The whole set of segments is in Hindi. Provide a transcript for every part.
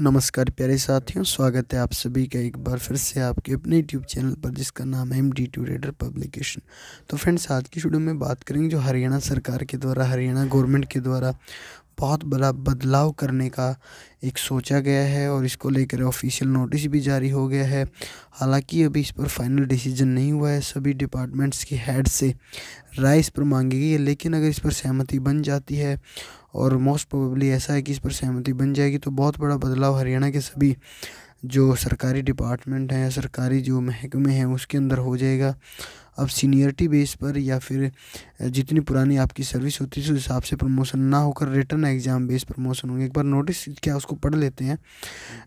नमस्कार प्यारे साथियों स्वागत है आप सभी का एक बार फिर से आपके अपने यूट्यूब चैनल पर जिसका नाम है M D two reader publication तो फ्रेंड्स आज की शुरू में बात करेंगे जो हरियाणा सरकार के द्वारा हरियाणा गवर्नमेंट के द्वारा बहुत बड़ा बदलाव करने का एक सोचा गया है और इसको लेकर ऑफिशियल नोटिस भी जारी हो गया है हालांकि अभी इस पर फाइनल डिसीजन नहीं हुआ है सभी डिपार्टमेंट्स की हेड से राय इस पर मांगी गई है लेकिन अगर इस पर सहमति बन जाती है और मोस्ट प्रोबेबली ऐसा है कि इस पर सहमति बन जाएगी तो बहुत बड़ा बदलाव हरियाणा के सभी जो सरकारी डिपार्टमेंट हैं सरकारी जो महकमे हैं उसके अंदर हो जाएगा अब सीनियरटी बेस पर या फिर जितनी पुरानी आपकी सर्विस होती है उस हिसाब से प्रमोशन ना होकर रिटर्न एग्ज़ाम बेस प्रमोशन होंगे एक बार नोटिस क्या उसको पढ़ लेते हैं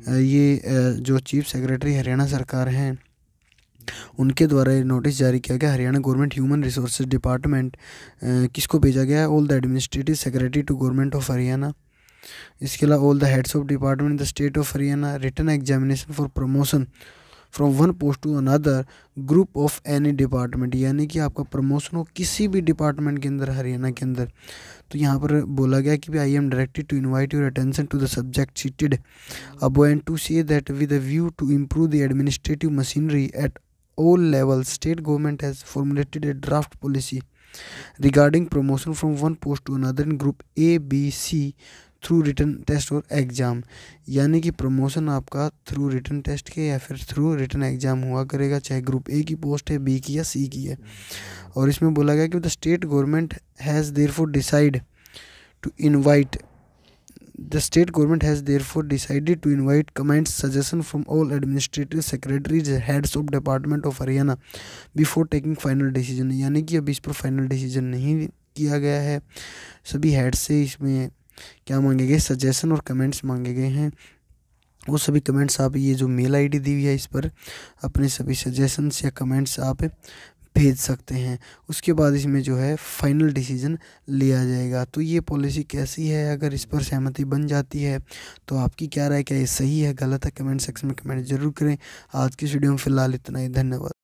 हम्म। ये जो चीफ सेक्रेटरी हरियाणा सरकार हैं उनके द्वारा नोटिस जारी किया गया Haryana government human resource department किसको भेजा गया है all the administrative secretary to government of Haryana इसके अलावा all the heads of department in the state of Haryana written examination for promotion from one post to another group of any department यानी कि आपका प्रमोशन हो किसी भी डिपार्टमेंट के अंदर हरियाणा के अंदर तो यहाँ पर बोला गया कि I am directed to invite your attention to the subject cited above and to say that with view to improve the administrative machinery at all level state government has formulated a draft policy regarding promotion from one post to another in group A B C through written test और एग्ज़ाम यानी कि प्रमोशन आपका थ्रू रिटर्न टेस्ट के या फिर थ्रू रिटर्न एग्ज़ाम हुआ करेगा चाहे ग्रुप ए की पोस्ट है बी की या सी की है और इसमें बोला गया कि the state government has therefore decide to invite the state government has therefore decided to invite comment suggestion from all administrative secretaries heads of department of Haryana before taking final decision यानी कि अब इस पर फाइनल डिसीजन नहीं किया गया है सभी हेड से इसमें क्या मांगे गए सजेशन और कमेंट्स मांगे गए हैं वो सभी कमेंट्स आप ये जो मेल आईडी दी हुई है इस पर अपने सभी सजेशंस या कमेंट्स आप भेज सकते हैं उसके बाद इसमें जो है फाइनल डिसीजन लिया जाएगा तो ये पॉलिसी कैसी है अगर इस पर सहमति बन जाती है तो आपकी क्या राय क्या ये सही है गलत है कमेंट सेक्शन में कमेंट जरूर करें आज की वीडियो में फिलहाल इतना ही धन्यवाद